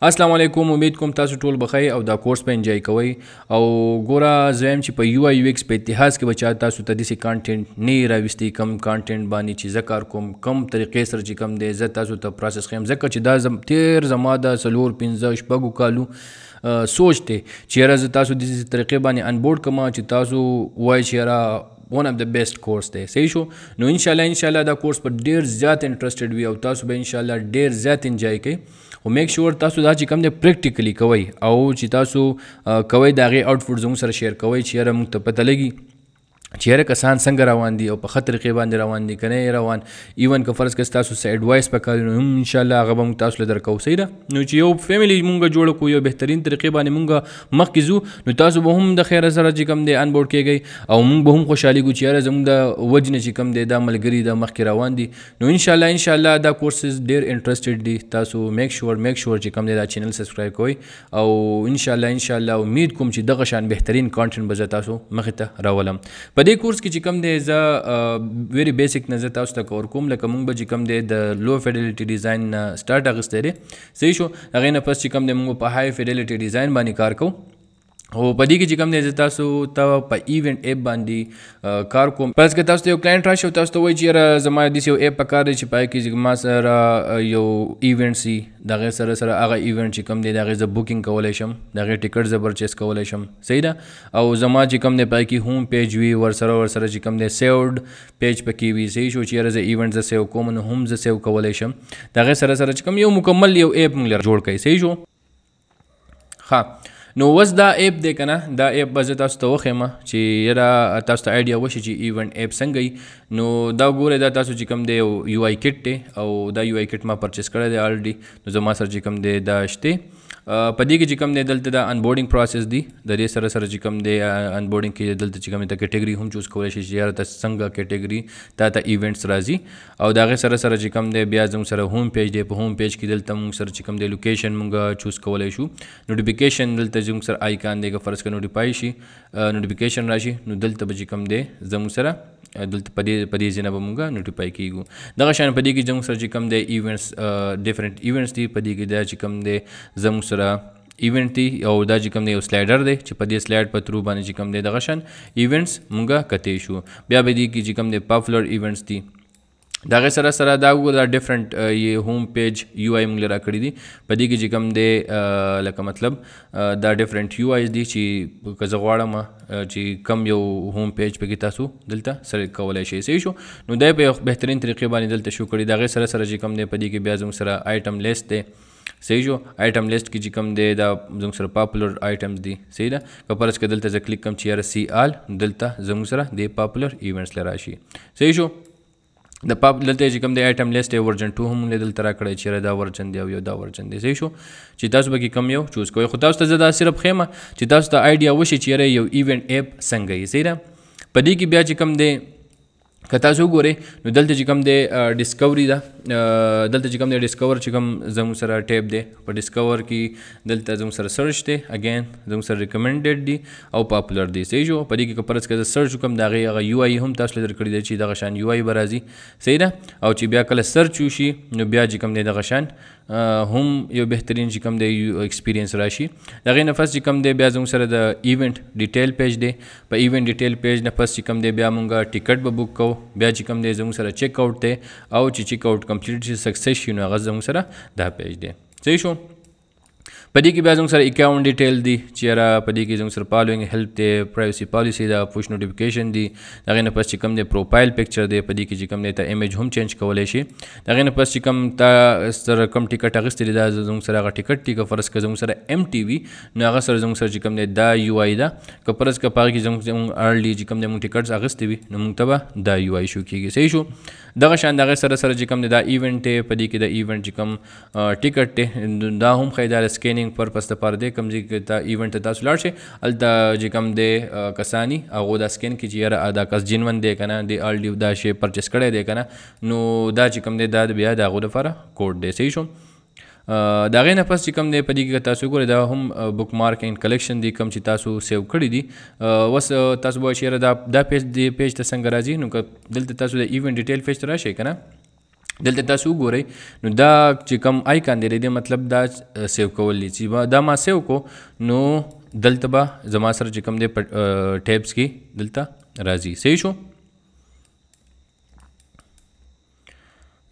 السلام علیکم امید کوم تاسو ټول بخی او دا کورس په انجوای کوئ او ګوره زم چې په یو آی یو ایکس په اتحاد کې بچا تاسو ته داسې کانټینټ نه راوستي کم کانټینټ باندې چې زه کار کوم کم طریقې سره چې کم دی زه تاسو ته پروسس خیم ځکه چې دا زم تیر زما د سلور 15 شپږو کالو سوچ دی چې یاره زه تاسو داسې طریقې باندې انبورډ کما چې تاسو وای چې یاره ون اف د بیسټ کورس دی صحیح شو نو ان شاء الله ان شاء الله دا کورس پر ډیر زیات انټرېستډ وي او تاسو به ان شاء الله ډیر زیات انجوای کړئ خو میک شور تاسو دا چې کم دی پریکټیکلی کوئ او چې تاسو کوئ د هغې آوټپوټ زموږ سره شیر کوئ چې یاره موږ ته پته لګي چې هر کسان څنګه روان دي او په خطر کې باندې روان دي کنه روان ایون که فرض کړه تاسو سه اډوایس پکاره نو ان شاء الله هغه به تاسو لپاره درکو صحیح ده نو چې یو فیملی مونږ جوړ کو یو بهترین طریقې باندې مونږ مخکې ځو نو تاسو به هم د خیر سره چې کم دی ان بورډ کېږي او مونږ به هم خوشحالي ګو چې زموږ د وجنه چې کم دی د ملګری د مخکې روان دي نو ان شاء الله ان شاء الله دا کورسز ډیر انټرېستډ دي تاسو میک شور میک شور چې کم دی دا چینل سبسکرایب کوئ او ان شاء الله ان شاء الله امید کوم چې دغه شان بهترین کنټینټ به تاسو مخې ته راولم په دې کورس کې چې کوم دی زه ویری بیسیک نه زه تاسو ته کور کوم لکه مونږ به چې کوم دی د لو فیډیلټي ډیزاین نه سٹارټ اغستی دی صحیح شو هغې نه پس چې کوم دی مونږ په های فیډیلټي ډیزاین باندې کار کوو او پدې کې چې کوم نه تاسو ته په ایونت اپ باندې کار کوم پس کې تاسو یو کلاینټ راشي تاسو ته وایي چې زما د یو اپ په کار چې پای کې ما سره یو ایونت سي دغه سره سره هغه ایونت چې کوم دی دغه ز بوکینګ کولای شم دغه ټیکټ ز پرچیز کولای شم صحیح ده او زما چې کوم نه پای کې هوم پیج وی ور سره ور سره چې کوم نه سیوډ پیج پکې وی صحیح شو چې ز ایونت ز سیو کوم نو هم ز سیو کولای شم دغه سره سره چې کوم یو مکمل یو اپ موږ جوړ کړئ صحیح شو ها نو وس دا ایپ دی کنه دا ایپ به زه تاسو ته وښیم چې یاره تاسو ته آیډیا وشي چې ایونټ ایپ څنګه وي نو دا ګوره دا تاسو چې کوم دی یو آی کټ دی او دا یو آی کټ ما پرچیز کړی دی الریډي نو زما سره چې کوم دی دا شته په دې کې چې کوم دی دلته د انبورډینګ پروسس دی د دې سره سره چې کوم دی انبورډینګ کې دلته چې کوم ته کیټګوري هم چوز کولای شي چې یاره ته څنګه کیټګوري تا ته ایونټس راځي او دا غي سره سره چې کوم دی بیا زموږ سره هوم پیج دی په هوم پیج کې دلته موږ سره چې کوم دی لوکیشن موږ چوز کولای شو نوټیفیکیشن دلته زموږ سره آیکان دی که فرض کړو نوټیفای شي نوټیفیکیشن راشي نو دلته به چې کوم دی زموږ سره دلته په دې په دې ځینه به مونږه نوټیفای کیږو دغه شان په دې کې زموږ سره چې کوم دی ایونټس ډیفرنٹ ایونټس دي په دې کې دا چې کوم دی زموږ سره ایونټ دی او دا چې کوم دی یو سلایډر دی چې په دې سلایډ په ترو باندې چې کوم دی دغه شان ایونټس مونږه کتې شو بیا به دې کې چې کوم دی پاپولر ایونټس دي دا غي سره سره دا وګوره ډیفرنٹ یي هوم پیج یو آی موږ را کړی دي په دې کې چې کوم دی لکه مطلب دا ډیفرنٹ یو آی دي چې کزه غواړم چې کم یو هوم پیج پکې تاسو دلته سره کولای شئ صحیح شو نو دا په یو بهترین طریقې باندې دلته شو کړی دا غي سره سره چې کوم دی په دې کې بیا زموږ سره آیټم لیست دی صحیح شو آیټم لیست کې چې کوم دی دا زموږ سره پاپولر آیټمز دي صحیح ده که فرض کړه دلته زه کلیک کوم چې یاره سی آل دلته زموږ سره د پاپولر ایونټس لراشي صحیح شو د پاپ دلته چې کوم دی ائټم لیست یې ورجن 2 هم له دلته راکړی چې دا ورجن دی او یو دا ورجن دی صحیح شو چې تاسو به کوم یو چوز کوئ خو تاسو ته زدا صرف خیمه چې تاسو ته آیډیا وشي چې یو ایونت اپ څنګه یې صحیح ده پدې کې بیا چې کوم دی که تاسو وګورئ نو دلته چې کوم دی ډیسکوري ده دلته چې کوم دی ډیسکور چې کوم زمو سره ټیب دی په ډیسکور کې دلته زمو سره سرچ دی اگین زمو سره ریکمنډډ دی او پاپولر دی صحیح جو په دې کې کو پرځ کړه سرچ کوم دا غي هغه یو آی هم تاسو لر کړی دی چې دغه شان یو آی برازي صحیح ده او چې بیا کله سرچ وشي نو بیا چې کوم دی دغه شان هم یو بهترین چې کوم دی ایکسپیرینس راشي دغه نه فاس چې کوم دی بیا زمو سره د ایونت ډیټیل پیج دی په ایونت ډیټیل پیج نه فاس چې کوم دی بیا مونږه ټیکټ به بک کو بیا چې کوم دی زمو سره چیک اوټ دی او چې چیک اوټ کمپیوټر چې سکسس شي نو هغه زموږ سره دا پیج دی صحیح شو پدې کې بیا زموږ سره 51 ډیټیل دی چې را پدې کې زموږ سره فالوینګ هیلپ دی پرایوسی پالیسی دا پوش نوټیفیکیشن دی دغه نه پس چې کوم دی پروفایل پکچر دی پدې کې چې کوم دی ته ایمیج هم چینج کولای شي دغه نه پس چې کوم تا سره کوم ټیکټ اغستې دا زموږ سره غا ټیکټ ټیګه فرض کړه زموږ سره ایم ټي وی نو هغه سره زموږ سره چې کوم دی دا یو آی دا که فرض کړه پاره کې زموږ ارلی چې کوم دی موږ ټیکټس اغستې وي نو موږ ته دا یو آی شو کیږي صحیح شو دغه شان دغه سره سره چې کوم دا ایونټ ته په دې کې د ایونټ چې کوم ټیکټ ته دا هم خیدار سکینینګ پرپس ته پر دې کوم چې دا ایونټ ته تاسو لاړ شئ ال دا چې کوم د کسانی هغه دا سکین کې چې یاره دا کس جنون دی کنه دی ال ډیو دا شی پرچیس کړی دی کنه نو دا چې کوم دی دا بیا دا غو د فره کوډ دی صحیح شو Uh, دا غې نه پس چې کوم دی په دې کې تاسو ګورئ دا هم بک مارک ان کلیکشن دی کوم چې تاسو سیو کړی دی uh, وس uh, تاسو به شیر دا دا پیج دی پیج ته څنګه راځي نو دلته تاسو د ایونټ ډیټیل پیج ته راشئ کنه دلته تاسو وګورئ نو دا چې کوم آیکان دی دې مطلب دا سیو کول دي چې دا ما سیو کو نو دلته به زما سره چې کوم دی ټیبس کې دلته راځي صحیح شو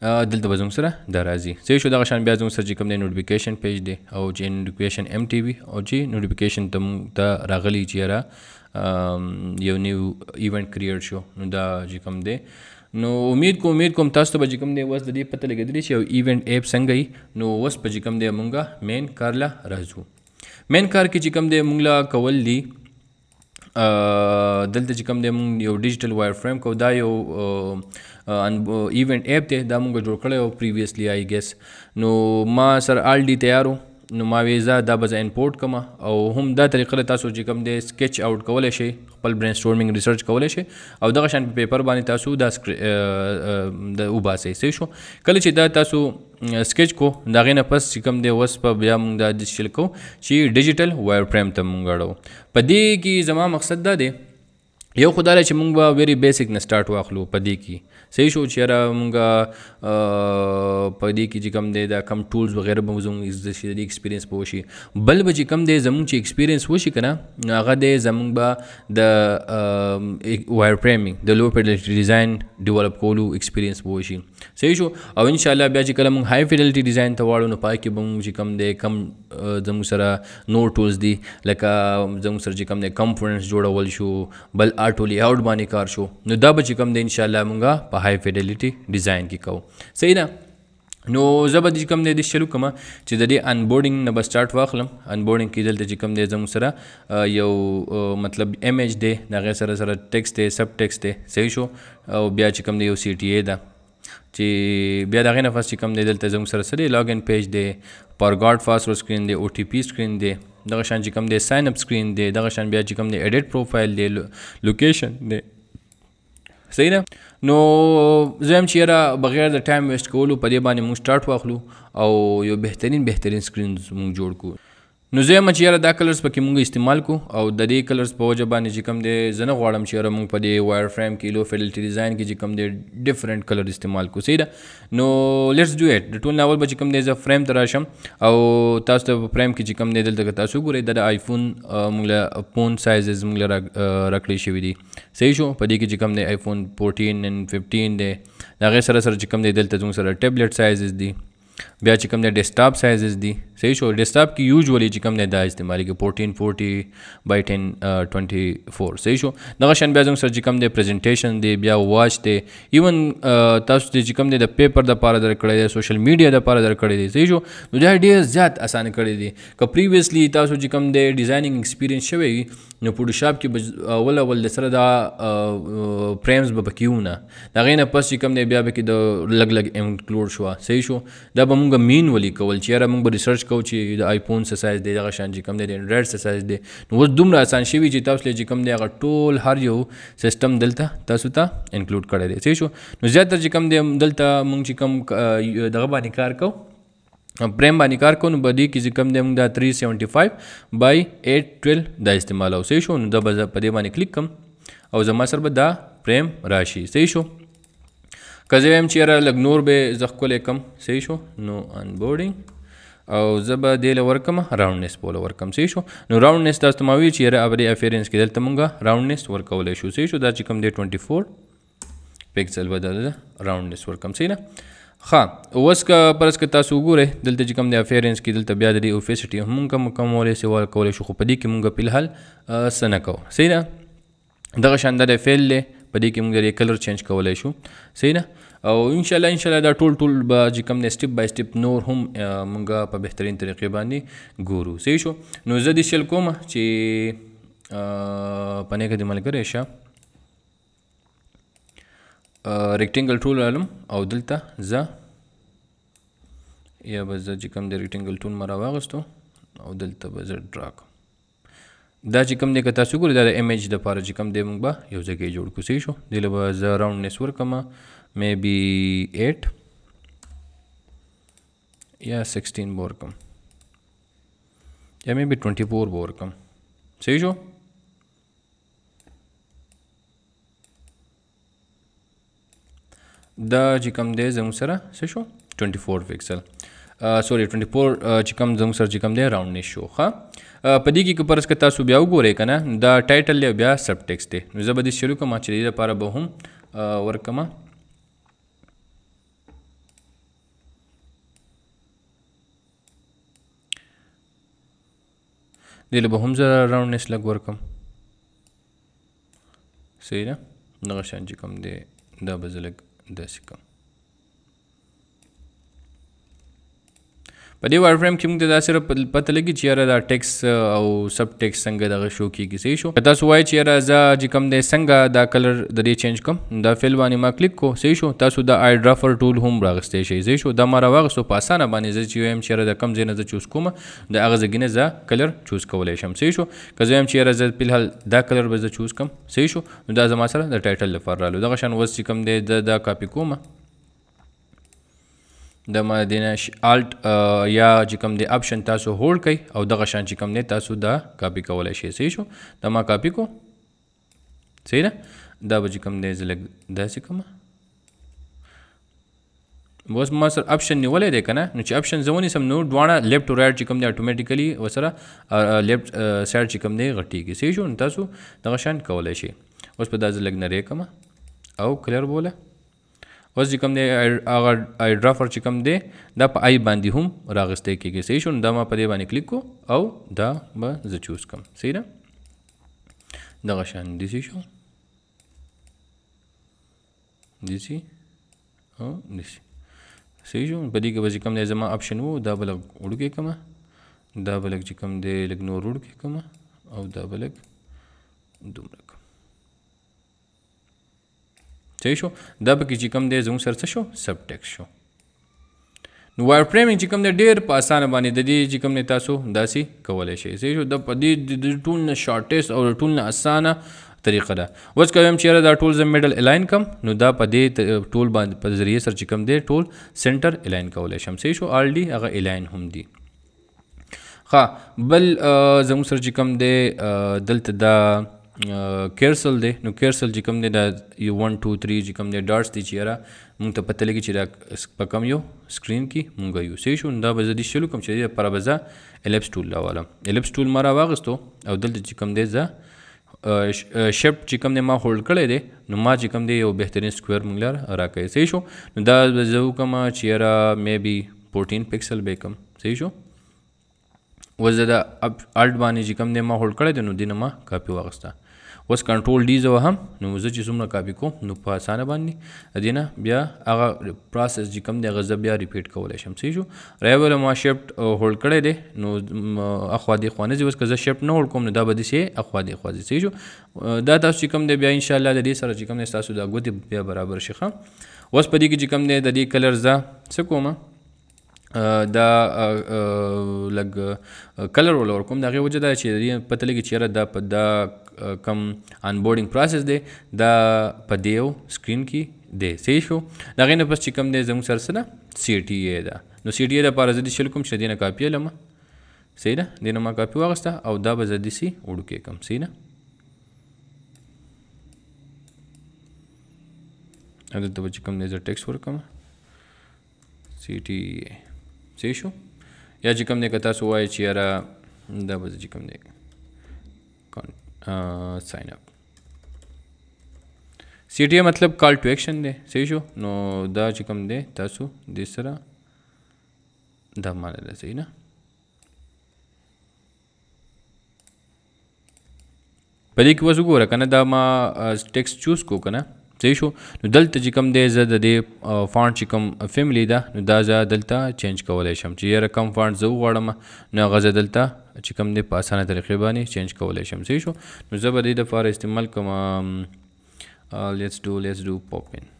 دلته به زموږ سره دا راځي صحیح شو دغه شان بیا زموږ سره چې کوم دی نوټیفیکیشن پیج دی او چې نوټیفیکیشن ایم ټي وي او چې نوټیفیکیشن ته موږ ته راغلی چې یاره یو نیو ایونټ کریئیټ شو نو دا چې کوم دی نو امید کوم امید کوم تاسو ته به کوم دی اوس د دې پته لګېدلی چې یو ایونټ ایپ څنګه وي نو اوس به چې کوم دی مونږه مین کار له راځو مین کار کې چې کوم دی مونږ له کول دي دلته چې کوم دی مونږ یو ډیجیټل وایر فریم کو دا یو ایونټ اپ دی دا مونږ جوړ کړی او پریویسلی آی گیس نو ما سر آلډي تیارو نو ما ویزا دا به امپورټ کوم او هم دا طریقه تاسو چې کوم دی سکیچ آوټ کولای شئ خپل برین سټورمینګ ریسرچ کولای شئ او دغه شان په پیپر باندې تاسو دا د وباسئ صحیح شو کله چې دا تاسو سکیچ کو دا غینه پس چې کوم دی وس په بیا موږ دا ډیجیټل کو چې ډیجیټل وایر فریم ته موږ غړو په دې کې زما مقصد دا دی یو خدای چې موږ به ویری بیسیک نه سٹارټ واخلو په دې کې صحیح شو چې را مونږه په دې کې چې کم دی دا کم ټولز وغیره به زموږ د دې ایکسپیرینس به وشي بل به چې کم دی زموږ چې ایکسپیرینس وشي کنه هغه دی زموږ به د وایر فریمینګ د لو پیډل ډیزاین ډیولپ کولو ایکسپیرینس به وشي صحیح شو او ان شاء الله بیا چې کله موږ های فیډلټي ډیزاین ته واړو نو پای کې به موږ چې کم دی کم زموږ سره نور ټولز دي لکه زموږ سره چې کم دی کمپوننټس جوړول شو بل آټو لی آوټ باندې کار شو نو دا به چې کم دی ان شاء الله موږ په های فیډلټي ډیزاین کې کوو صحیح ده نو زه به چې کوم دی د شلو کوم چې د دې انبورډینګ نه به سٹارټ واخلم انبورډینګ کې دلته چې کوم دی زموږ سره یو مطلب ایم ایچ دی د هغې سره سره ټیکس دی سب ټیکس دی صحیح شو او بیا چې کوم دی یو سی ټي ای ده چې بیا دغه نفس چې کم دی دلته زموږ سره سره لاګن پیج دی پارګارد پاسورډ سکرین دی او ټي پی سکرین دی دغه شان چې کم دی ساين اپ سکرین دی دغه شان بیا چې کم دی اډیټ پروفایل دی لوکیشن دی صحیح ده نو زم چې را بغیر د ټایم ویسټ کولو په دې باندې موږ سٹارټ واخلو او یو بهترین بهترین سکرین موږ جوړ کوو نو زه یم چې یاره دا کلرز پکې مونږ استعمال کو او د دې کلرز په وجه باندې چې کوم دی زه نه غواړم چې یاره مونږ په دې وایر فریم کې لو فیډلټي ډیزاین کې چې کوم دی ډیفرنٹ کلر استعمال کو صحیح ده نو لیټس ډو اټ د ټول ناول به چې کوم دی زه فریم ته راشم او تاسو ته فریم کې چې کوم دی دلته تاسو ګورئ دا د آیفون مونږ له پون سایزز مونږ له راکړی شوی دي صحیح شو په دې کې چې کوم دی آیفون 14 ان 15 دی دا غیر سره سره چې کوم دی دلته زموږ سره ټیبلټ سایزز دي بیا چې کوم د ډیسکټاپ سایزز دي صحیح شو ډیسکټاپ کې یوزوالي چې کوم نه دا استعمالي کې 1440 بای 1024 صحیح شو دغه شان بیا زموږ سره چې کوم د پریزنټیشن دی بیا واچ دی ایون تاسو چې کوم د پیپر د پاره در کړی دی سوشل میډیا د پاره در کړی دی صحیح شو نو دا ډیر زیات اسانه کړی دی که پریویسلی تاسو چې کوم د ډیزاینینګ ایکسپیرینس شوی نو فوټوشاپ کې بج... اول اول د سره دا فریمز به پکې ونه دا غینه پس چې کوم دی بیا به کې د لګ لګ انکلود شو صحیح شو دا به موږ مین ولي کول چې را موږ به ریسرچ کوو چې د آیفون څه سایز دی دغه شان چې کوم دی د انډراید څه سایز دی نو اوس دومره آسان شوي چې تاسو لږ کوم دی هغه ټول هر یو سیستم دلته تاسو ته انکلود کړی دی صحیح شو نو زیاتره چې کوم دی دلته موږ چې کوم دغه باندې کار کوو پریم باندې کار کوو نو په دې کې چې کوم دی موږ دا 375 بای 812 دا استعمال او صحیح شو نو دا به زه په دې باندې کلیک کوم او زما سره به دا پریم راشي صحیح شو که زه وایم چې یاره لږ نور به زه ښکلی کړم صحیح شو نو انبورډینګ او زه به دې له ورکم راونډنس بول ورکم صحیح شو نو راونډنس تاسو ته ما وی چې یاره ابري افیرنس کې دلته مونږه راونډنس ورکولای شو صحیح شو دا چې کوم دی 24 پکسل بدل راونډنس ورکم صحیح نه ښه اوس که پرس که تاسو وګورئ دلته چې کوم دی افیرنس کې دلته بیا د دې اوفیسټي مونږ مکمولې سوال کولی شو خو په دې کې مونږ فلحال څه نه کوو صحیح ده دغه شان د فعل دی په دې کې مونږ کلر چینج کولی شو صحیح ده او ان شاء الله ان شاء الله دا ټول ټول به چې کوم نه سټپ بای سټپ نور هم مونږه په بهترین طریقې باندې ګورو صحیح شو نو زه دې شل کوم چې پنه کې د ملګری شه ریکټینګل ټول رالم او دلته زه یا به زه چې کوم د ریکټینګل ټول ما راواغستو او دلته به زه ډرا کوم دا چې کوم دی که تاسو ګورئ دا د امیج د پاره چې کوم دی موږ به یو ځای جوړ کو صحیح شو دی له به زه راونډنس ورکړم مې بي 8 یا 16 به ورکړم یا مې بي 24 به ورکړم صحیح شو دا چې کوم دی زموږ سره څه شو 24 پکسل سوري 24 چې کوم زموږ سره چې کوم دی راوند نه شو ښه په دې کې که پرس که تاسو بیا وګورئ که نه دا ټایټل دی بیا سب ټیکس دی نو زه به دې شروع کوم چې دې لپاره به هم ورکمه دې له به هم زه راوندنس لږ ورکم صحیح ده دغه شان چې کوم دی دا به زه لږ deška. په دې وایر فریم کې موږ دا صرف پته لګي چې یاره دا ټیکس او سب ټیکس څنګه دغه شو کیږي صحیح شو که تاسو وایئ چې یاره زه چې کوم دی څنګه دا کلر د دې چینج کوم دا فل باندې ما کلیک کو صحیح شو تاسو دا آی ډرافر ټول هم راغستی شئ صحیح شو دا ما راوغستو په اسانه باندې زه چې وایم چې یاره د کوم ځای نه زه چوز کوم د هغه ځای نه زه کلر چوز کولی شم صحیح شو که زه وایم چې یاره زه فلحال دا کلر به زه چوز کوم صحیح شو نو دا زما سره د ټایټل لپاره رالو دغه شان اوس چې کوم دی دا کاپي کوم د ما دینه الټ یا چې کوم دی اپشن تاسو هولډ کړئ او دغه شان چې کوم دی تاسو دا کاپی کولای شئ صحیح شو دا ما کاپی کو صحیح ده دا به چې کوم دی زه لږ داسې کوم اوس ما سره اپشن نیولی دی که نه نو چې اپشن زه ونیسم نو دواړه لیفټ ټو رایټ چې کوم دی اټومیټیکلي ورسره لیفټ سایډ چې کوم دی غټېږي صحیح شو نو تاسو دغه شان کولی شئ اوس په دا زه لږ نری کوم او کلر بوله اوس چې کوم دی هغه ایډرافر چې کوم دی دا په آی باندې هم راغسته کیږي صحیح شو نو دا ما په دې باندې کلیک کو او دا به زه چوز کوم صحیح ده دغه شان دیسی شو دیسی او دیسی صحیح شو په دې کې به چې کوم دی زما آپشن وو دا بلګ وړوکی کوم دا بلګ چې کوم دی لږ نور وړوکی کوم او دا بلګ دومره صحیح شو دا به کې چې کوم دی زموږ سره څه شو سب ټیکس شو نو وایر فریمینګ چې کوم دی ډیر په اسانه باندې د دې چې کوم نه تاسو داسي کولای شئ صحیح شو د پدې د ټول نه شارټیس او ټول نه اسانه طریقه ده اوس کوم چې دا ټول زم میډل الاین کم نو دا په دې ټول باندې په ذریعہ سر چې کوم دی ټول سنټر الاین کولای شم صحیح شو ال ډي هغه الاین هم دی ښه بل زموږ سر چې کوم دی دلته دا کیرسل دی نو کیرسل چې کوم دی دا یو 1 2 3 چې کوم دی ډاټس دی چې را مونږ ته پته لګي چې دا په کوم یو سکرین کې مونږ یو صحیح شو دا به زه دې شلو کوم چې دا پر بزا الپس ټول راوالم الپس ټول ما را واغستو او دلته چې کوم دی زه شپ چې کوم دی ما هولډ کړی دی نو ما چې کوم دی یو بهترین سکوير مونږ لار راکې صحیح شو نو دا به زه کوم چې را مې بي 14 پکسل به کوم صحیح شو وزه دا اپ الټ باندې چې کوم دی ما هولډ کړی دی نو دینه ما کاپی واغسته اوس کنټرول ډی زه وهم نو زه چې څومره کاپی کوم نو په اسانه باندې د دې نه بیا هغه پروسس چې کوم دی هغه زه بیا ریپیټ کولی شم صحیح شو رایول ما شفټ هولډ کړی دی نو اخوا دې خوا نه ځي اوس که زه شفټ نه هولډ کوم نو دا به داسې اخوا دې خوا ځي صحیح شو دا تاسو چې کوم دی بیا انشاءالله د دې سره چې کوم دی ستاسو دا ګوتې بیا برابر شي ښه اوس په دې کې چې کوم دی د دې کلر زه څه کومه دا لګ کلر ول ورکوم دغه وجه دا چې پته لګي چې دا په دا کم ان بورډینګ پروسس دی دا په دیو سکرین کې دی صحیح شو دغه نه پس چې کم دی زموږ سره سره سی ټی ای دا نو سی ټی ای د پاره زدي شل کوم چې دینه کاپی لم صحیح ده دینه ما کاپی واغسته او دا به زدي سی وډکه کم صحیح نه او دلته به چې کوم دی زه ټیکس ورکوم سی ټی ای صحیح شو یا چې کوم دی که تاسو وایئ چې یاره دا به چې کوم دی ساین اپ سی ټی مطلب کال ټو اکشن دی صحیح شو نو دا چې کوم دی تاسو دې سره دا معنی ده صحیح نه په دې کې اوس وګوره که نه دا ما ټیکس چوز کو که نه صحیح شو نو دلته چې کوم دی زه د دې فانټ چې کوم فیملی ده نو دا زه دلته چینج کولی شم چې یاره کوم فانټ زه وغواړم نو هغه زه دلته چې کوم دی په اسانه طریقې باندې چینج کولی شم صحیح شو نو زه به دې دپاره استعمال کوم لیټس ډو لیټس ډو پاپین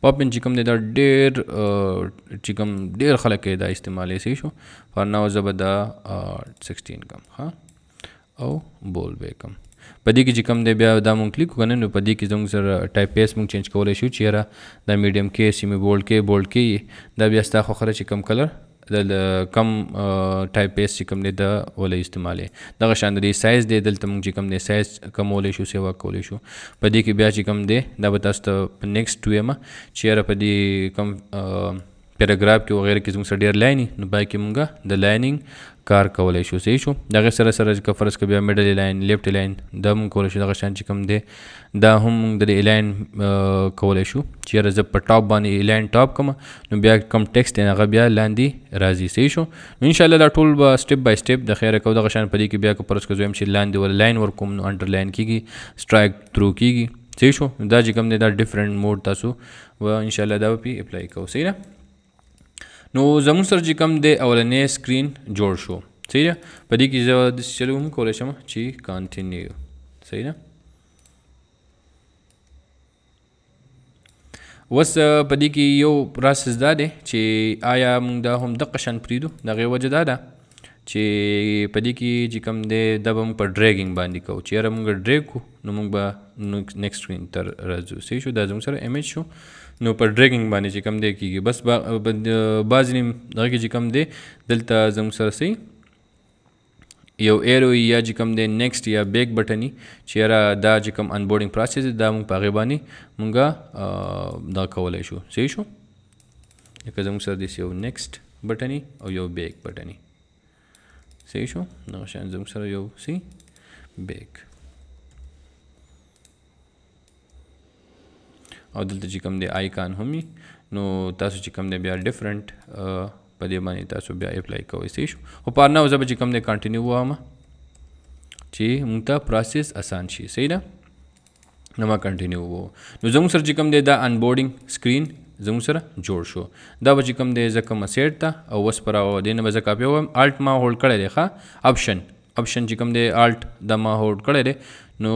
پاپن چې کوم دی دا ډېر چې کوم ډېر خلک یې دا استعمال یې شو فار ناو زه به دا سکسټین کم ښه او بول به کم په دې کې چې کوم دی بیا دا مونږ کلیک وکړو نو په دې کې زموږ سره ټایپ پیس مونږ چینج کولای شو چې را دا میډیم کې سیمه بولډ کې بولډ کې دا بیا ستا خو خره چې کوم کلر د کم ټایپ پیس چې کوم دی د ولې استعمالې دغه شان دی سایز دی دلته موږ چې کوم دی سایز کمولی شو سیوا کولی شو په دې کې بیا چې کوم دی دا به تاسو ته په نیکسټ ټو ایم چې را په دې کم پیراګراف کې وغیرہ کې زموږ سره ډیر لاینې نو پای کې مونږ د لایننګ کار کولای شو صحیح شو دغه سره سره چې فرض کړو بیا میډل الاین لیفټ الاین دا مونږ کولای شو دغه شان چې کوم دی دا هم مونږ د الاین کولای شو چې یاره زه په ټاپ باندې الاین ټاپ کوم نو بیا کوم ټیکسټ دی هغه بیا لاندې راځي صحیح شو نو انشاءالله دا ټول به سټپ بای سټپ د خیره کو دغه شان په دې کې بیا که فرض کړو چې لاندې ول لاین ورکوم نو انډرلاین کیږي سټرایک تھرو کیږي صحیح شو دا چې کوم دی دا ډیفرنٹ موډ تاسو و ان شاء الله دا به اپلای کوو صحیح نه نو زموږ سره چې کوم دی اولنې سکرین جوړ شو صحیح ده په دې کې زه داسې چلو هم کولی شم چې کنټینیو صحیح ده اوس په دې کې یو پروسس دا دی چې آیا موږ دا هم د قشن پریدو د غي وجه دا ده چې په دې کې چې کوم دی د بم په ډریګینګ باندې کو چې موږ ډریګ کو نو موږ به نیکسټ سکرین تر راځو صحیح شو دا زموږ سره ایمیج شو نو پر ډریګینګ باندې چې کم دی کیږي بس بعض نیم دغه کې چې کم دی دلته زموږ سره سي یو ایرو یا چې کم دی نیکسټ یا بیک بټنی چې را دا چې کم انبورډینګ پروسس دا موږ په غیبانې مونږه دا کولای شو صحیح شو لکه زموږ سره دی یو نیکسټ بټنی او یو بیک بټنی صحیح شو نو شان زموږ سره یو سی بیک او دلته چې کوم دی آیکان هم نو تاسو چې کوم دی بیا ډیفرنٹ په دې باندې تاسو بیا اپلای کوئ سې شو او په نو زب چې کوم دی کنټینیو وامه چې موږ ته پروسس اسان شي صحیح ده نو ما کنټینیو وو نو زموږ سره چې کوم دی دا ان بورډینګ سکرین زموږ سره جوړ شو دا به چې کوم دی زکه مسیټ ته او وس پر او دینه به زکه کاپی وم الټ ما هولډ کړی دی ښا اپشن اپشن چې کوم دی الټ دا ما هولډ کړی دی نو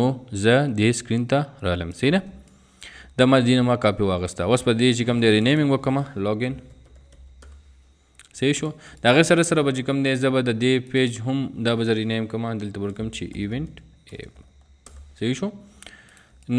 زه دې سکرین ته رالم صحیح ده د ما دینه ما کاپی واغسته اوس په دې چې کوم دی رینیمینګ وکم لاګین صحیح شو دا غیر سره سره به چې کوم دی زه به د دې پیج هم دا به زه رینیم کوم دلته ورکم چې ایونټ ایپ صحیح شو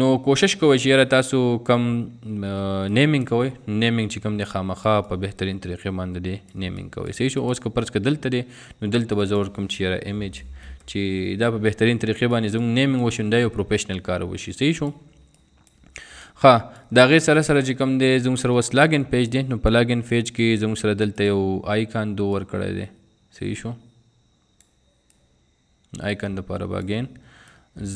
نو کوشش کوئ چې یاره تاسو کم نیمینګ کوئ نیمینګ چې کم دی خامخا په بهترین طریقې باندې دی نیمینګ کوئ صحیح شو اوس که فرض که دلته دی نو دلته به زه ورکړم چې یاره ایمیج چې دا په بهترین طریقې باندې زموږ نیمینګ وشي دا یو پروفیشنل کار وشي صحیح شو ها دا غي سره سره چې کوم دی زموږ سره وس لاګین پیج دی نو په لاګین پیج کې زموږ سره دلته یو آیکان دو ور کړی دی صحیح شو آیکن د پاره باګین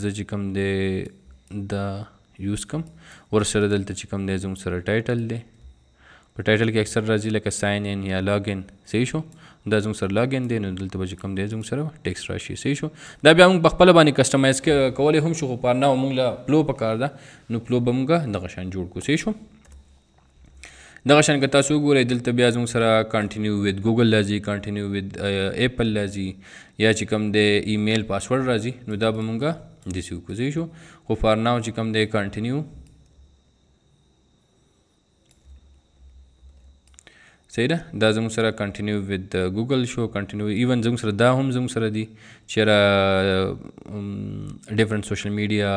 زه چې کوم دی د یوز کوم ورسره دلته چې کوم دی زموږ سره ټایټل دی په ټایټل کې اکثر راځي لکه ساين ان یا لاګ ان صحیح شو دا زموږ سره لاګین دی نو دلته به چې کوم دی زموږ سره ټیکس راشي صحیح شو دا بیا موږ پخپله باندې کسټمایز کولی هم شو خو پارنه موږ له پلو پکار ده نو پلو به موږ دغه شان جوړ کړو صحیح شو دغه شان که تاسو وګورئ دلته بیا زموږ سره کنټینیو وید ګوګل راځي کنټینیو وید ایپل راځي یا چې کوم دی ایمیل پاسورډ راځي نو دا به موږ دسي وکړو صحیح شو خو فار ناو چې کوم دی کنټینیو صحیح ده دا زموږ سره کنټینیو وذ ګوګل شو کنټینیو ایون زموږ سره دا هم زموږ سره دي چې را ډیفرنٹ سوشل میډیا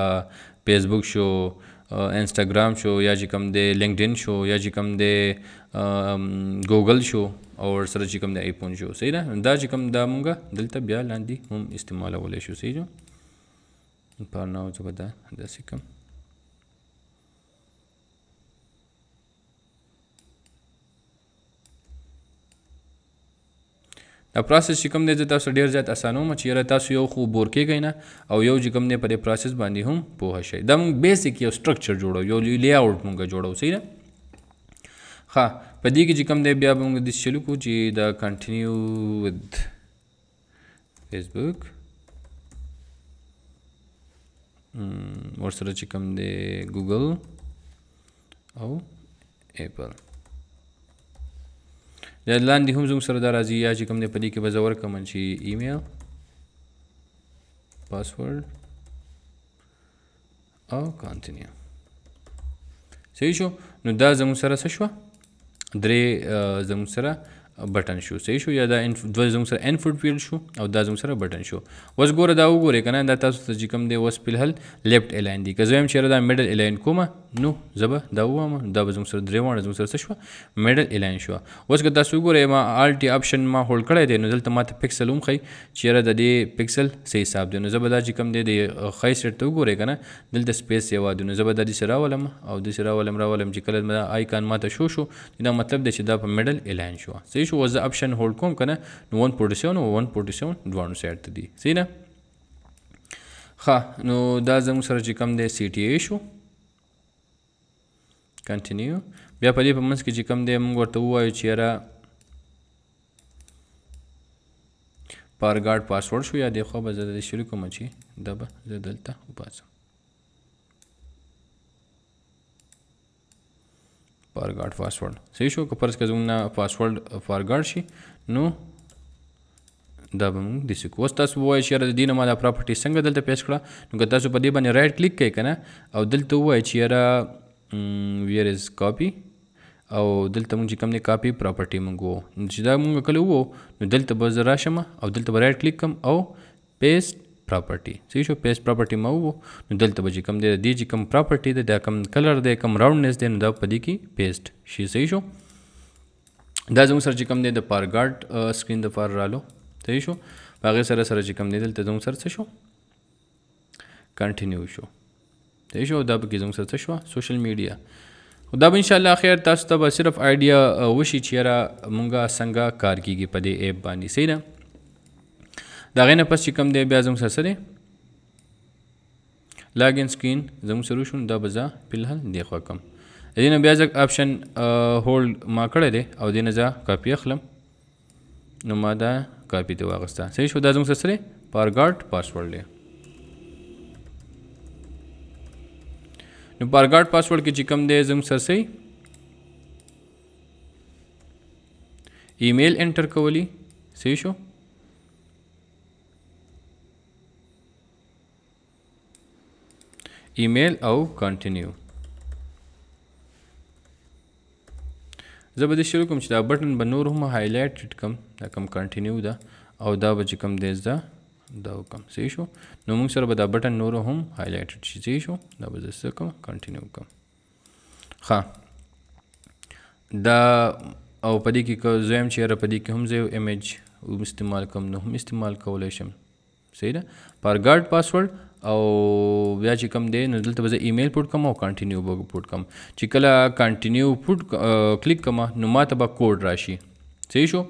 فیسبوک شو انسټاګرام شو یا چې کوم دی لینکډین شو یا چې کوم دی ګوګل شو او سره چې کوم دی ایپون شو صحیح ده دا چې کوم دا مونږه دلته بیا لاندې هم استعمالولی شو صحیح جو په نو څه به دا داسې کوم دا پروسس چې کوم دی زه تاسو ډیر زیات اسانوم چې یاره تاسو یو خو بور کېږئ نه او یو چې کوم دی په دې پروسس باندې هم پوه شئ دا موږ بیسک یو سټرکچر جوړو یو لی آوټ موږ جوړو صحیح ده ښه په دې کې چې کوم دی بیا به موږ داسې چلو کړو چې دا کنټینیو وت فیسبوک ورسره چې کوم دی ګوګل او ایپل یا لاندې هم زموږ سره دا راځي یا چې کوم دی په دې کې به زه ورکړم چې ایمیل پاسورډ او کنټینیو صحیح شو نو دا زموږ سره څه شوه درې زموږ سره بٹن شو صحیح شو یا دا ان دوه زموږ سره ان فوټ پیل شو او دا زموږ سره بٹن شو اوس ګوره دا وګوره کنه دا تاسو ته چې کوم دی اوس په الحال لیفټ الاین دی که زه هم چیرې دا میډل الاین کومه نو زبه دا وم دا زموږ سره درې وانه زموږ سره شو میډل الاین شو اوس که تاسو وګوره ما الټ اپشن ما هولډ کړی دی نو دلته ماته پکسل هم خي چیرې د دې پکسل صحیح حساب دی نو زبه دا چې کوم دی د خی سیټ ته وګوره کنه دلته سپیس یو دی نو زبه دا دې سره ولم او دې سره ولم راولم چې کله ما آیکان ماته شو شو دا مطلب دی چې دا په میډل الاین شو صحیح which was the option hold کوم کنه نو 147 او 147 دوانو سیټ ته دي صحیح نه ښه نو دا زموږ سره چې کوم دی سی ټی ای شو کنټینیو بیا په دې په منځ کې چې کوم دی موږ ورته ووایو چې یاره پارګارد پاسورډ شو یا دی خو به زه د شریکو مچی دبه زه دلته وباسم فارګاټ پاسورډ صحیح شو که فرض کړه زموږ نه پاسورډ فارګاټ شي نو دا به موږ د سکو تاسو وایي چې یاره د دې نه ما دا پراپرټي څنګه دلته پیش کړه نو که تاسو په دې باندې رایټ کلیک کوئ که نه او دلته ووایي چې یاره ویر از کاپي او دلته مونږ کوم نه کاپی پراپرټي مونږ وو چې دا مونږ کله وو نو دلته به زه راشم او دلته به رایټ کلیک کوم او پیسټ property صحیح شو پیج property مو نو دلته به چې کم دی دی چې کم property دی دا کم color دی کم roundness دی نو دا په دې کې paste شي صحیح شو دا زموږ سره چې کم دی د پارګارد سکرین د پار رالو صحیح شو هغه سره سره چې کم دی دلته زموږ سره څه شو کنټینیو شو صحیح شو دا به کې زموږ سره څه شو سوشل میډیا دا به ان شاء الله خیر تاسو ته به صرف ائیډیا وشي چې را مونږه څنګه کار کیږي په دې ایپ باندې صحیح نه دا غینه پس چې کم دی بیا زموږ سره سره لاګین سکرین زموږ سره شون دا بزا فلحال دی خو کم دین بیا ځک آپشن هولډ ما کړی دی او دین زه کاپی اخلم نو ما دا کاپی دی واغسته صحیح شو دا زموږ سره پارګارد پاسورډ دی نو پارګارد پاسورډ کې چې کم دی زموږ سره صحیح email enter कोली सही शो ایمیل او کنټینیو زه به دې شروع کوم چې دا بټن به نور هم هایلایټ کم دا کم کنټینیو ده او دا به چې کم دی زه دا وکم صحیح شو نو موږ سره به دا بټن نور هم هایلایټ شي صحیح شو دا به زه کوم کنټینیو کوم ښه دا او پدې کې که زویم چیرې پدې کې هم زه ایمیج استعمال کوم نو هم استعمال کولای شم صحیح ده فارګارد پاسورډ او بیا چې کوم دی نو دلته به زه ایمیل پوټ کوم او کنټینیو به پوټ کوم چې کله کنټینیو پوټ کلیک کوم نو ماته به کوډ راشي صحیح شو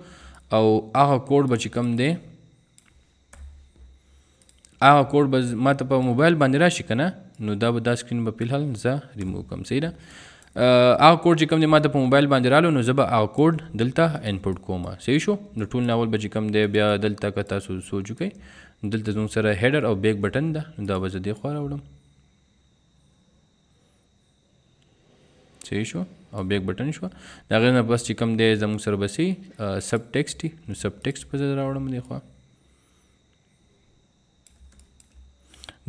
او هغه کوډ به چې کوم دی هغه کوډ به ماته په موبایل باندې راشي کنه نو دا به دا سکرین به فلحال زه ریموو کوم صحیح ده هغه کوډ چې کوم دی ماته په موبایل باندې رالو نو زه به هغه کوډ دلته انپوټ کوم صحیح شو نو ټول ناول به چې کوم دی بیا دلته که تاسو سوچ وکئ دلته زموږ سره هیډر او بیک بټن ده دا به زه دې خوا راوړم صحیح شو او بیک بټن شو دا غیر نه بس چې کوم دی زموږ سره بسي سب ټیکسټ نو سب ټیکسټ په زړه راوړم دی خو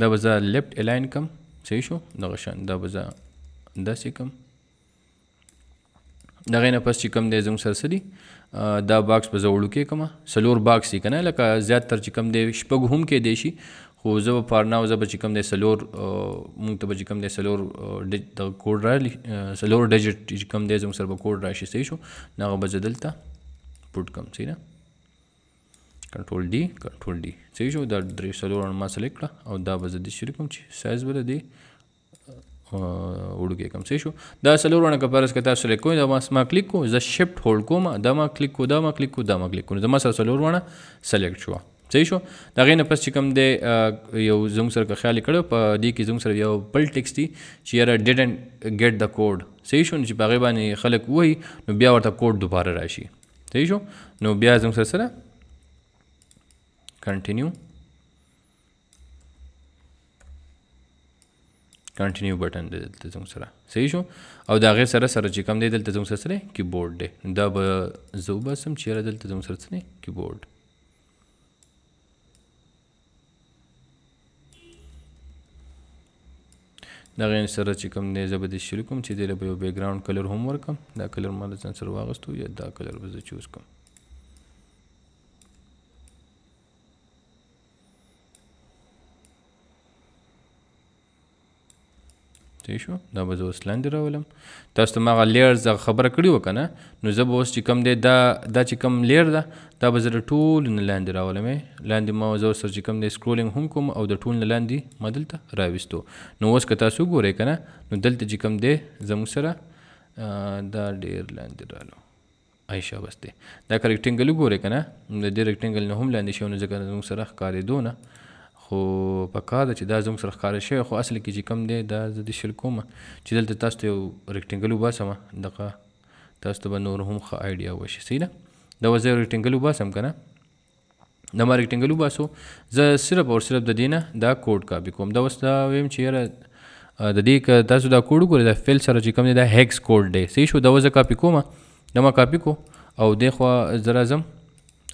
دا به زه لیفټ الاین کم صحیح شو دا غشن دا به زه داسې کم دغه نه پس چې کم دی زموږ سره سدي دا باکس په زوړو کې کومه سلور باکس یې کنه لکه زیات تر چې کم دی شپږ هم کې دی شي خو زه به پارناو زه به چې کم دی سلور مونږ ته به چې کم دی سلور د کوډ را سلور ډیجټ چې کم دی زموږ سره به کوډ راشي صحیح شو نو هغه به زه دلته پټ کوم صحیح نه کنټرول ډي کنټرول ډي صحیح شو دا درې سلور ما سلیکټ کړه او دا به زه د شریکم چې سایز به د دې وړوکی کم څه شو دا سلور ونه کپارس کې تاسو لیکو دا ما سما کلیک کو ز شفټ هولډ کوم دا ما کلیک کو دا ما کلیک کو دا ما کلیک کو زما سره سلور ونه سلیکټ شو صحیح شو دا غینه پس چې کوم دی یو زموږ سره خیال کړو په دې کې زموږ سره یو بل ټیکست دی چې یاره ډیډ انډ ګیټ د کوډ صحیح شو چې باغې باندې خلک وای نو بیا ورته کوډ دوباره راشي صحیح شو نو بیا زموږ سره سره کنټینیو کنټینیو بٹن دی دلته زموږ سره صحیح شو او دا غیر سره سره چې کوم دی دلته زموږ سره سره کیبورډ دی دا به زه وباسم چېرې دلته زموږ سره سره کیبورډ دا غیر سره چې کوم دی زه به دې شریکوم چې دې له یو بیک ګراوند کلر هم ورکم دا کلر ما له ځان سره واغستو یا دا کلر به زه چوز کوم ته شو دا به زه اوس لاندې راولم تاسو ته ما هغه لیئرز خبره کړې وه که نه نو زه به اوس چې کوم دی دا دا چې کوم لیر ده دا به زه د ټولو نه لاندې راولم لاندې ما زه اوس سره چې کوم دی سکرولینګ هم کوم او د ټول نه لاندې ما دلته راویستو نو اوس که تاسو وګورئ که نه نو دلته چې کوم دی زموږ سره دا ډېر لاندې رالو عایشه بس دی دا که ریکټینګل وګورئ که نه د دې ریکټینګل نه هم لاندې شو نو ځکه زموږ سره ښکارېدو نه خو پکار ده چې دا زموږ سره ښکاره شوی خو اصل کې چې کم دی دا زه د شل کومه چې دلته تاسو ته یو ریکټینګل وباسم دغه تاسو ته به نور هم ښه آیډیا وشي صحیح ده دا وزه ریکټینګل وباسم که نه دا ما ریکټینګل وباسو زه صرف او صرف د دې نه دا کوډ کاپي کوم دا اوس دا ویم چې یاره د دې تاسو دا کوډ وګورئ دا فیل سره چې کم دی دا هیکس کوډ دی صحیح شو دا وزه کاپي کومه دا ما کاپي کو او دې خوا زه راځم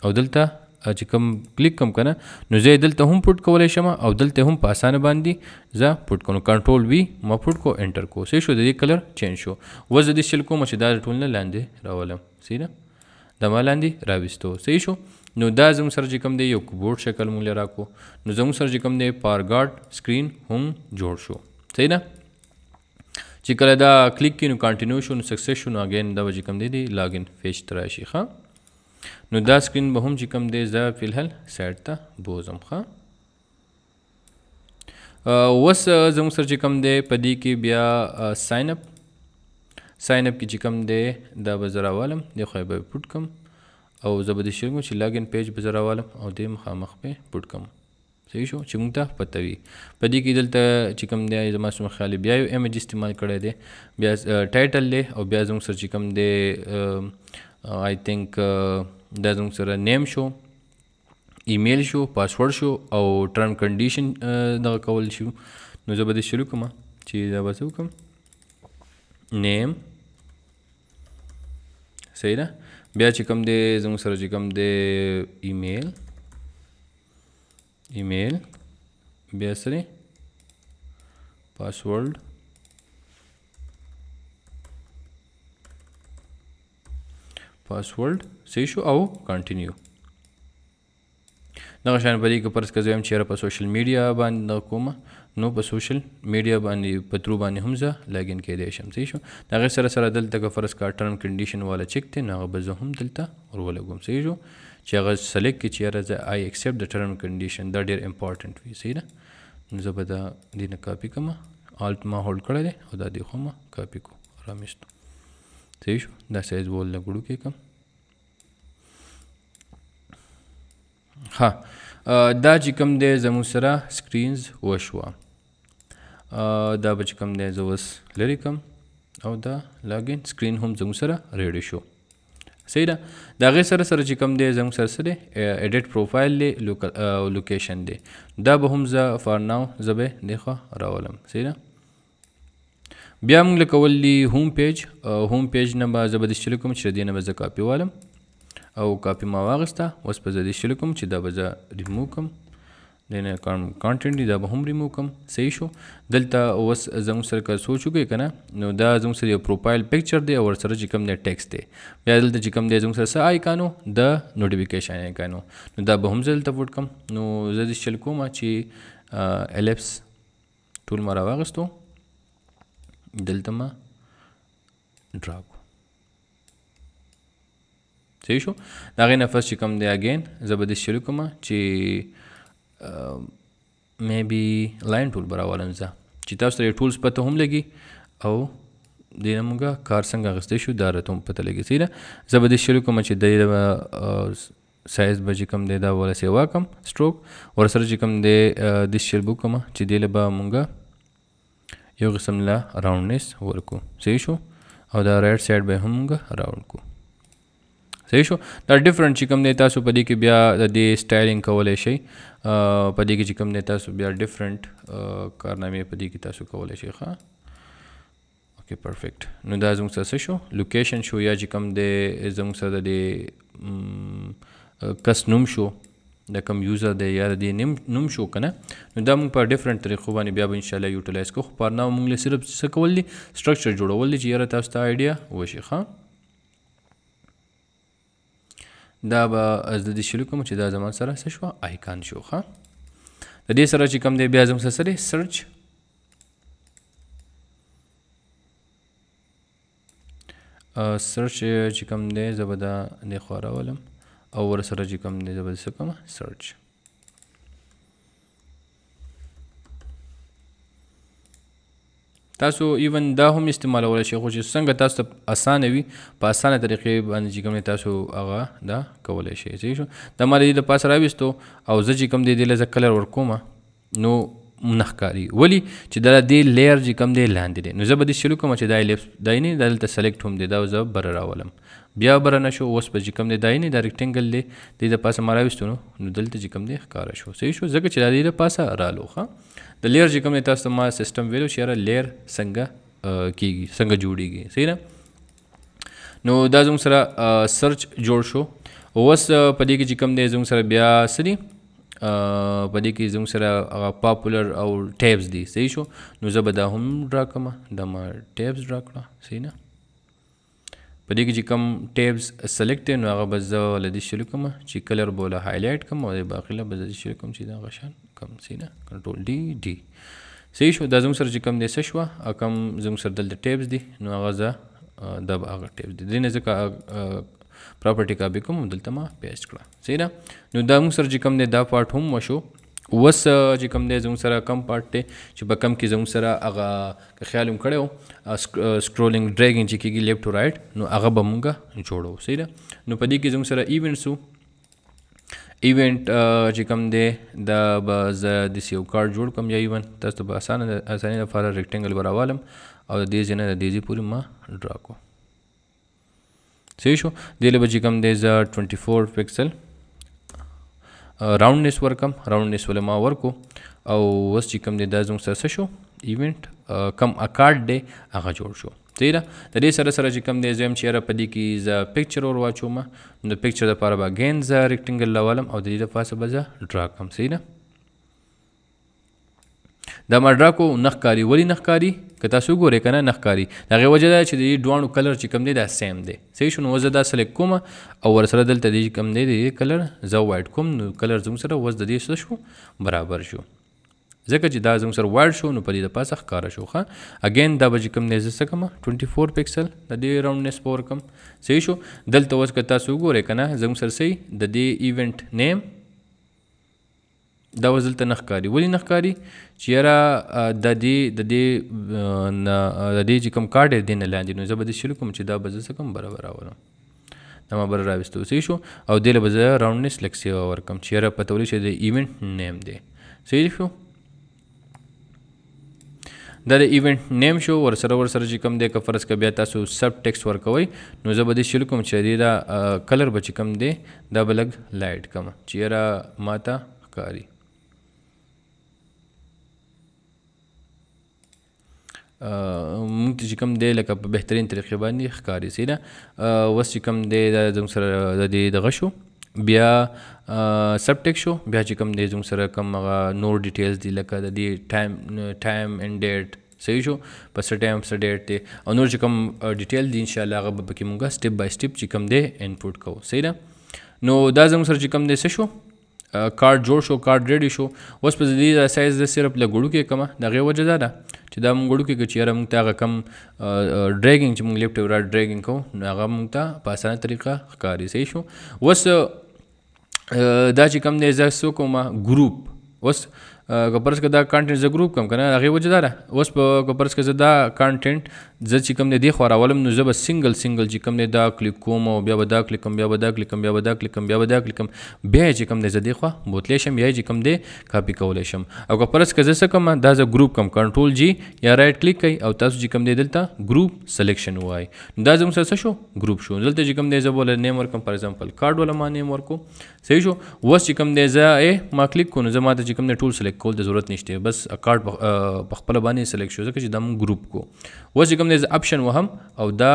او دلته چې کوم کلیک کوم کنه نو زه دلته هم پټ کولای شم او دلته هم په اسانه باندې زه پټ کوم کنټرول وی ما پټ کو انټر کو سه شو د دې کلر چینج شو وز دې شل کوم چې دا ټول نه لاندې راولم سینا دا ما لاندې راوستو صحیح شو نو دا زم سر چې کوم دی یو کیبورډ شکل مونږ راکو نو زم سر چې کوم دی پارګارد سکرین هم جوړ شو صحیح نه چې کله دا کلیک کینو کنټینیو شو نو سکسس شو نو اگین دا وجې کوم دی لاګین پیج تراشي ښا نو دا سکرین به هم چې کوم دی زه فلحال سایډ ته بوزم ښه اوس زموږ سره چې کوم دی په دې کې بیا ساین اپ ساين اپ کې چې کوم دی دا به زه راوالم د خو به پټ کم او زه به دې شروع کوم چې لاګین پیج به زه راوالم او دې مخامخ به پټ کم صحیح شو چې موږ ته پته وي په دې کې دلته چې کوم دی زما څومره خیال بیا یو امیج استعمال کړی دی بیا ټایټل دی او بیا زموږ سره چې کوم دی آی تھنک دا زموږ سره نیم شو ایمیل شو پاسورډ شو او ټرم کنډیشن دغه کول شو نو زه به دې شروع کوم چې دا به څه وکړم نیم صحیح ده بیا چې کوم دی زموږ سره چې کوم دی ایمیل ایمیل بیا سره پاسورډ پاسورډ صحیح شو او کنټینیو دغه شان په دې کې پرس کوم چې په سوشل میډیا باندې د کومه نو په سوشل میډیا باندې په ترو باندې هم زه لاګین کېدای شم صحیح شو دا غیر سره سره دلته که فرض کا ټرم کنډیشن والا چیک ته نه به زه هم دلته ورولګم صحیح شو چې هغه سلیکټ کې چې راځي آی ایکسپټ د ټرم کنډیشن دا ډیر امپورټنت وی صحیح ده نو زه به دا دینه کاپی کوم الټ ما هولډ کړل او دا دی خو ما کاپی کوم رامیستم صحیح شو دا سایز بول لګړو کې کم ها دا چې کم دی زمو سره سکرینز وشوا دا به چې کم دی زه اوس لرې کم او دا لاګین سکرین هم زمو سره ریډی شو صحیح ده دا غي سره سره چې کم دی زمو سره سره اډیټ پروفایل دی لوکیشن دی دا به هم زه فار ناو زبه دیخه راولم صحیح ده بیا موږ لکه ولې هوم پیج هوم پیج نه به زه به د شل کوم چې دې نه به زه کاپي والم او کاپي ما واغسته اوس په زه د شل کوم چې دا به زه ریمو کوم دنه کوم کانټینټ دی دا به هم ریمو کوم صحیح شو دلته اوس زمو سره که سوچو کې کنه نو دا زمو سره یو پروفایل پکچر دی او سره چې کوم دی ټیکس دی بیا دلته چې کوم دی زمو سره سه آیکانو د نوټیفیکیشن آیکانو نو دا به هم دلته وټ کوم نو زه دې شل کوم چې الپس ټول ما راوغستو دلته ما ډرا کو صحیح شو دا غي نفس چې کوم دی اگین زبد شلو کوم چې مې بي لاین ټول براولم زه چې تاسو ته ټولز پته هم لګي او دې موږ کار څنګه غستې شو دا راته هم پته لګي صحیح زبد شلو کوم چې د سایز به چې کوم دی دا ولا سیوا کوم سټروک ورسره چې کوم دی د شیل بو کوم چې دی له به مونږه یو قسم لا راونډنس ورکو صحیح شو او دا رائټ سایډ به هم موږ راونډ کو صحیح شو دا ډیفرنٹ چې کوم دی تاسو په دې کې بیا د دې سټایلینګ کولی شئ په دې کې چې کوم دی تاسو بیا ډیفرنٹ کارنامې په دې کې تاسو کولی شئ ښه اوکې پرفیکټ نو دا زموږ سره څه شو لوکیشن شو یا چې کوم دی زموږ سره د دې کس نوم شو د کم یوزر دی یا د نیم نوم شو کنه نو دا موږ په ډیفرنٹ طریقو باندې بیا به ان شاء الله یوټیلایز کوو خو پر نو موږ له صرف څه کول دي سټرکچر جوړول دي چې یاره تاسو ته ائیډیا وشي ښه دا به از د شلو کوم چې دا زمان سره څه شو آیکان شو ښه د دې سره چې کوم دی بیا زموږ سره سرچ سرچ چې کوم دی زه به دا د خورولم او ور سره چې کوم دی زه به څه کوم سرچ تاسو ایون دا هم استعمالولی شئ خو چې څنګه تاسو ته اسانه وي په اسانه طریقې باندې چې کوم تاسو هغه دا کولی شئ صحیح شو دا ما د دې لپاره راویستو او زه چې کوم دی دې له زه کلر ورکوم نو نه ښکاري ولې چې دا دې لیر چې کوم دی لاندې دی نو زه به دې شروع کوم چې دا الپس دا نه دلته سلیکټ هم دی دا زه بره راولم بیا بره نه شو اوس په چې کوم دی دا یعنې دا ریکټینګل دی د د پاسه ما راویستو نو نو دلته چې کوم دی ښکاره شو صحیح شو ځکه چې دا د پاسه رالو ښه د لیر چې کوم دی تاسو ته ما سیستم ویلو چې یاره لیر څنګه کیږي څنګه جوړیږي صحیح نه نو دا زموږ سره سرچ جوړ شو اوس په دې کې چې کوم دی زموږ سره بیا سری په دې کې زموږ سره هغه پاپولر او ټیبس دي صحیح شو نو زه به دا هم ډرا کړم دا ما ټیبس ډرا کړه صحیح نه په دې کې چې کوم ټیبز سلیکټ دی نو هغه به زه له دې شروع کوم چې کلر به له هایلایټ کوم او باقي له به زه شروع کوم چې دا غشان کوم سینا کنټرول ډي ډي صحیح شو دا زموږ سره چې کوم دی څه شوه او کوم زموږ سره دلته ټیبز دي نو هغه زه دا به هغه ټیبز دي دې نه ځکه پراپرټي کاپي کوم دلته ما پیسټ کړه صحیح ده نو دا موږ سره چې کوم دی دا پارټ هم وشو وس چې کوم دی زموږ سره کم پارت دی چې په کم کې زموږ سره هغه که خیال هم کړی و سکرولینګ ډریګینګ چې کېږي لیفټ ټو رایټ نو هغه به مونږ جوړو صحیح ده نو په دې کې زموږ سره ایونټس وو ایونټ چې کوم دی دا به زه داسې یو کارډ جوړ کړم یا ایون تاسو ته به اسانه اسانۍ لپاره ریکټینګل به راوالم او د دې ځای نه د دې ځای پورې ما ډرا کړو صحیح شو دې له به چې کوم دی زه ټوینټي فور پکسل راونډنس ورکم راونډنس ولې ما ورکو او اوس چې کوم دی دا زموږ سره څه شو ایونټ کم اکارډ دی هغه جوړ شو صحیح ده د دې سره سره چې کوم دی زه هم چیرې په دې کې زه پکچر ور واچوم نو د پکچر لپاره به اګین زه ریکټنګل لولم او د دې لپاره به زه ډرا کړم صحیح ده د مډراکو نخکاری ولی نخکاری که تاسو ګورئ کنه نخکاری دا غي وجه ده چې د دوانو کلر چې کم دی دا سیم دی صحیح شون وزه دا سلیکټ کوم او ور سره دلته دی کم دی د کلر زو وایټ کوم نو کلر زموږ سره وز د دې شو برابر شو ځکه چې دا زموږ سره وایډ شو نو په دې د پاسه ښکاره شو ښه اګین دا به چې کوم دی زه څه کوم 24 پکسل د دې راونډنس پور کم صحیح شو دلته اوس که تاسو وګورئ که نه زموږ سره صحیح د دې ایونټ نیم دا وزلته نخکاری ولی نخکاری چې یاره د دې د دې د دې چې کوم کارت دی نه لاندې نو زه به دې شل کوم چې دا به زه کوم برابر راولم دا ما بر راوستو صحیح شو او دې له به زه راونډنس لک سیو ورکم چې یاره په تولی چې د ایونټ نیم دی صحیح شو دا د ایونت نیم شو ور سره ور سره چې کوم دی که فرض که بیا تاسو سب ټیکس ورکوئ نو زه به دې شل کوم چې دا کلر به چې کوم دی دا به لږ لایټ کوم چې یاره ماته ښکاري مونږ چې کوم دی لکه په بهترین طریقې باندې ښکاري سي نه اوس چې کوم دی دا زموږ سره د دې دغه شو بیا سب ټیک شو بیا چې کوم دی زموږ سره کوم هغه نور ډیټیلز دی لکه د دې ټایم ټایم انډ ډیټ صحیح شو په سر ټایم سر ډیټ دی او نور چې کوم ډیټیل دی ان شاء الله هغه به پکې مونږه سټپ بای سټپ چې کوم دی انپوټ کوو صحیح ده نو دا زموږ سره چې کوم دی څه شو کارت جوړ شو کارت ریډي شو اوس په دې سایز د صرف لګړو کې کومه دغه وجه ده چې دا مونږ وړو کې چې یاره مونږ ته هغه کم ډریګینګ چې مونږ لیفټ رایټ ډریګینګ کوو نو هغه مونږ ته په اسانه طریقه ښکاري صحیح شو اوس دا چې کم دی زه څه کوم ګروپ اوس کپرس کې دا کانټینټ زه ګروپ کوم کنه هغه وجه دا اوس په کپرس کې زه دا کانټینټ زه چې کوم دې خو راولم نو زه به سنگل سنگل چې کوم دا کلیک کوم او بیا به دا کلیک کوم بیا به دا کلیک کوم بیا به دا کلیک کوم بیا به دا کلیک کوم بیا چې کوم دې زه دې خو بوتلی شم یا چې کوم دې کاپی کولای شم او که پلس که زه څه کوم دا زه ګروپ کوم کنټرول جی یا رائټ کلیک کوي او تاسو چې کوم دې دلته ګروپ سلیکشن وای دا زموږ سره شو ګروپ شو دلته چې کوم دې زه بوله نیم ورکم فار ایگزامپل کارډ ولا ما نیم ورکو صحیح شو وس چې کوم دې زه یې ما کلیک کوم زه ما ته چې کوم دې ټول سلیکټ کول د ضرورت نشته بس کارډ په خپل باندې سلیکټ شو ځکه چې دا موږ ګروپ کو وس چې کوم از اوبشن وهم او دا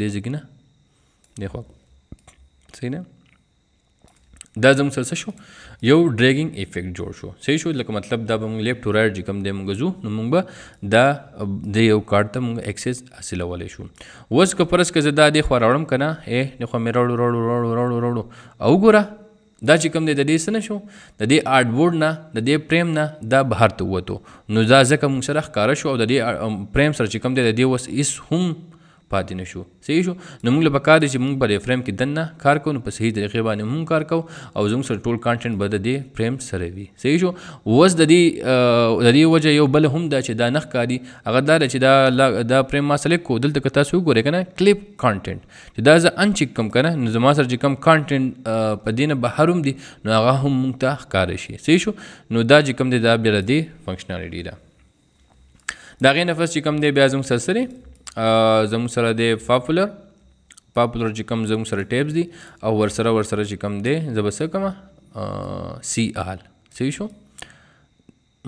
دې زګنه دی خو صحیح نه دا زموږ سره شو یو ډریګینګ افیکټ جوړ شو صحیح شو لکه مطلب دا به موږ لیفټ ټو رایټ کوم دی موږ ځو نو موږ به دا د یو کارت ته موږ اکسس حاصلولی شو اوس که پرس که زه دا دې خوا راوړم که نه ای دې خوا مې راوړو راوړو راوړو راوړو راوړو او ګوره دا چې کوم دی د دې څه نه شو د دې آرټ بورډ نه د دې پریم نه دا بهر ته ووتو نو دا ځکه موږ سره ښکاره شو او د دې پریم سره چې کوم دی د دې اوس هیڅ هم پاتې نشو صحیح شو نو موږ له پکار دي چې موږ په دې فریم کې دننه کار کوو نو په صحیح طریقې باندې موږ کار کوو او زموږ سره ټول کانټینټ به د دې فریم سره وي صحیح شو اوس د دې د دې وجه یو بل هم دا چې دا نخ کاری هغه دا چې دا دا فریم ما سلیکټ کو دلته که تاسو وګورئ کنه کلیپ کانټینټ چې دا زه ان چیک کم کنه نو زما سره چې کم کانټینټ په دې نه بهر هم دي نو هغه هم موږ ته ښکار شي صحیح شو نو دا چې کم دی دا بیا د فنکشنالټی ده دا غي نفس چې کم دی بیا زموږ سره سره زمو سره دی پاپولر پاپولر چې کوم زمو سره ټیبس دي او ور سره ور سره چې کوم دی زبسه کوم سی آل صحیح شو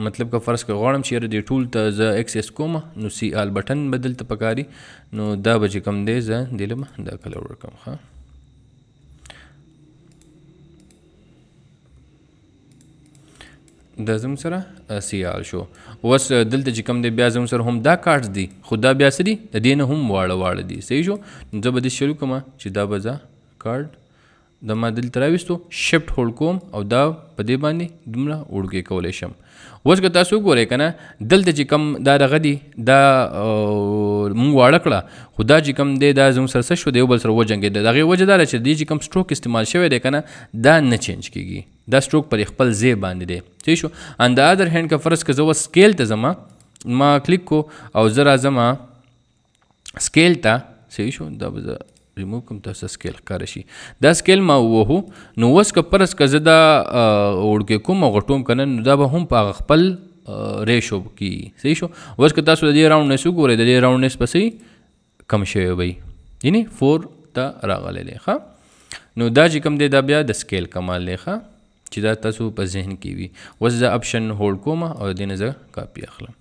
مطلب که فرض که غواړم چې یاره دې ټول ته زه اکسس کوم نو سی آل بټن بدلته پکاري نو دا به چې کوم دی زه دې لمه دا کلر ورکوم ښه د زم سره سیال شو اوس دلته چې کم دی بیا زم سره هم دا کارت دی خو دا بیا سری د دې نه هم واړه واړه دي صحیح شو زه به دې شروع کوم چې دا به زه کارت د ما دلته راویستو شفټ هولډ کوم او دا په دې باندې دومره وړوکی کولی شم اوس که تاسو وګورئ که نه دلته چې کم دا دغه دي دا مونږ واړه کړه خو دا چې کم دی دا زموږ سره څه شو د یو بل سره وجنګېده د هغې وجه دا ده چې دې چې کم سټروک استعمال شوی دی که نه دا نه چینج کېږي دا سټروک پر خپل ځای باندې دی صحیح شو ان د اذر هند که فرض که زه اوس سکیل ته ځم ما کلیک کو او زه راځم سکیل ته صحیح شو دا به ریموو کوم تاسو سکیل ښکاره شي دا سکیل ما ووهو نو اوس که پرس که زه دا وړکې کوم او غټوم که نه نو دا به هم په هغه خپل ریشو کې صحیح شو اوس که تاسو د دې راونډنس وګورئ د دې راونډنس پسې کم شوی وي یعنې فور ته راغلی دی ښه نو دا چې کوم دی دا بیا د سکیل کمال دی ښه چې دا تاسو په ذهن کې وي وز د اپشن هولډ کوم او دینه زه کاپی اخلم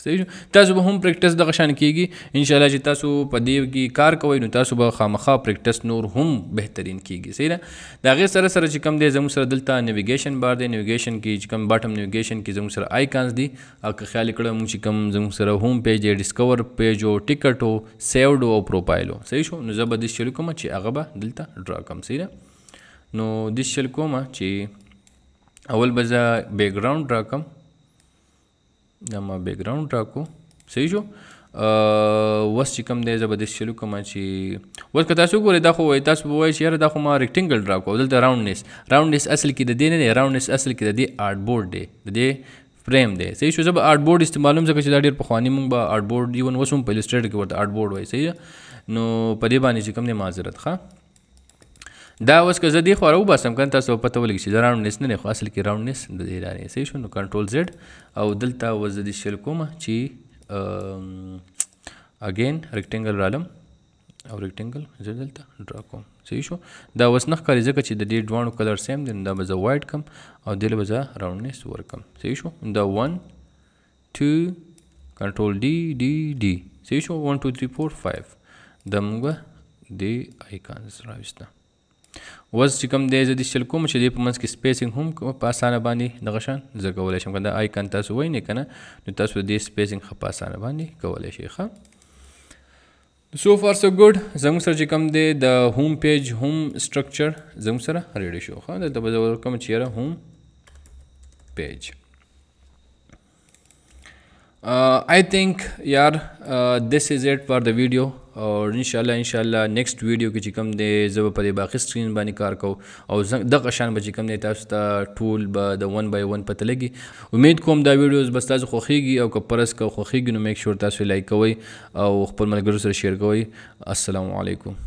صحیح تاسو به هم پریکټس دغه شان کیږي ان شاء الله چې تاسو په دې کې کار کوئ نو تاسو به خامخا پریکټس نور هم بهترین کیږي صحیح ده دا غیر سره سره چې کم دی زمو سره دلته نیویګیشن بار دی نیویګیشن کې چې کم باټم نیویګیشن کې زمو سره آیکانز دي او که خیال کړم چې کم زمو سره هوم پیج ډیسکور پیج او ټیکټ او سیوډ او پروفایل صحیح شو نو زه به دې شل کوم چې هغه به دلته ډرا کوم صحیح ده نو دې شل کوم چې اول به زه بیک ګراوند ډرا کوم دا ما بیکګراوند ټاکو صحیح شو اوس چې کوم دی زه به داسې چلو کوم چې اوس که تاسو وګورئ دا خو وایي تاسو به وایي چې یاره دا خو ما ریکټینګل ډرا کړو دلته راونډنس راونډنس اصل کې د دې نه دی راونډنس اصل کې د دې آرټ بورډ دی د دې فریم دی صحیح شو زه به آرټ بورډ استعمالوم ځکه چې دا ډېر پخوانی مونږ به آرټ بورډ ایون اوس هم په السټریټر کې ورته آرټ بورډ وایي صحیح نو په دې باندې چې کوم دی معذرت ښه دا اوس که زه دې خوا راوباسم کنه تاسو پته ولګي چې دا راونډنس نه دی خو اصل کې راونډنس د دې لارې صحیح شو نو کنټرول زیډ او دلته اوس زه دې شل کوم چې اګین ریکټینګل رالم او ریکټینګل زه دلته ډرا کوم صحیح شو دا اوس نه ښکاري ځکه چې د دې دواړو کلر سیم دی نو دا به زه وایټ کړم او دې به زه راونډنس ورکړم صحیح شو دا ون ټو کنټرول ډي ډي ډي صحیح شو ون ټو تھری فور فایو دا موږ دې آیکانز راویسته وز چې کوم دی زه د شل کوم چې د په منځ کې سپیسینګ هم په اسانه باندې دغه شان زه کولی شم که دا آیکن تاسو وینئ که نه نو تاسو د دې سپیسینګ ښه په اسانه باندې کولی شئ ښه سو فار سو ګډ زموږ سره چې کوم دی د هوم پیج هوم سټرکچر زموږ سره ریډي شو ښه دلته به زه ورکوم چې یاره هوم پیج uh, I think yeah uh, this is it for the video او ان شاء الله ان شاء الله نیکسٹ ویډیو کې چې کوم دی زه به په باقي سکرین باندې کار کوم او دغه شان به چې کوم دی تاسو ته ټول به د 1 بای 1 پته لګي امید کوم دا ویډیوز بس تاسو خوخیږي او که پرس که خوخیږي نو میک شور تاسو لایک کوئ او خپل ملګرو سره شیر کوئ السلام علیکم